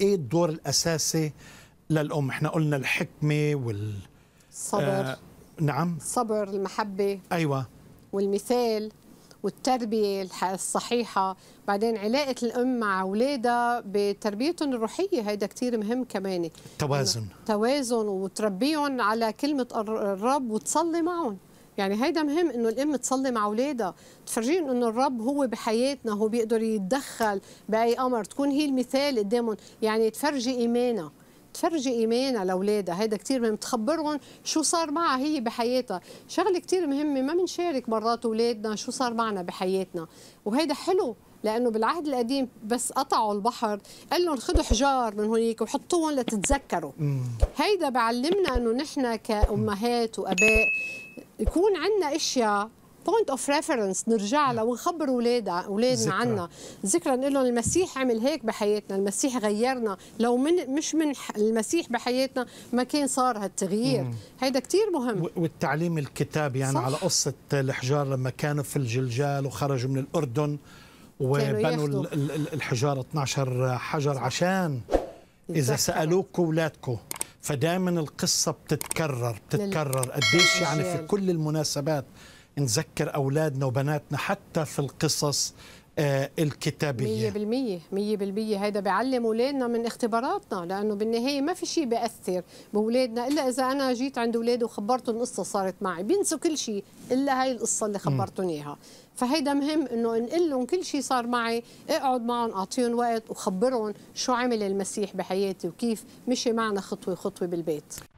ايه الدور الاساسي للام احنا قلنا الحكمه وال الصبر آه نعم الصبر المحبه ايوه والمثال والتربية الصحيحة بعدين علاقة الأم مع أولادها بتربيتهم الروحية هيدا كتير مهم كمان توازن توازن وتربيهم على كلمة الرب وتصلي معهم يعني هيدا مهم انه الام تصلي مع اولادها تفرجيهم انه الرب هو بحياتنا هو بيقدر يتدخل باي امر تكون هي المثال قدامهم يعني تفرجي ايمانها تفرجي ايمان على اولادها هيدا كثير مهم تخبرهم شو صار معها هي بحياتها شغله كثير مهمه ما بنشارك مرات اولادنا شو صار معنا بحياتنا وهيدا حلو لانه بالعهد القديم بس قطعوا البحر قال لهم خذوا حجار من هنيك وحطوهم لتتذكروا هيدا بعلمنا انه نحن كامهات واباء يكون عندنا اشياء بوينت اوف ريفرنس نرجع لها نعم. ونخبر اولادنا اولادنا عنها ذكرى نقول لهم المسيح عمل هيك بحياتنا المسيح غيرنا لو من مش من المسيح بحياتنا ما كان صار هالتغيير هيدا كثير مهم والتعليم الكتاب يعني صح. على قصه الحجار لما كانوا في الجلجال وخرجوا من الاردن وبنوا الحجار 12 حجر عشان اذا سالوك اولادكم فدائما القصه بتتكرر بتتكرر قديش يعني في كل المناسبات نذكر أولادنا وبناتنا حتى في القصص آه، الكتابية 100% 100% هذا بيعلم أولادنا من اختباراتنا لأنه بالنهاية ما في شيء بأثر بأولادنا إلا إذا أنا جيت عند أولادي وخبرتهم قصة صارت معي بينسوا كل شيء إلا هاي القصة اللي خبرتهم إياها فهيدا مهم انه نقول لهم كل شيء صار معي اقعد معهم اعطيهم وقت وخبرهم شو عمل المسيح بحياتي وكيف مشي معنا خطوه خطوه بالبيت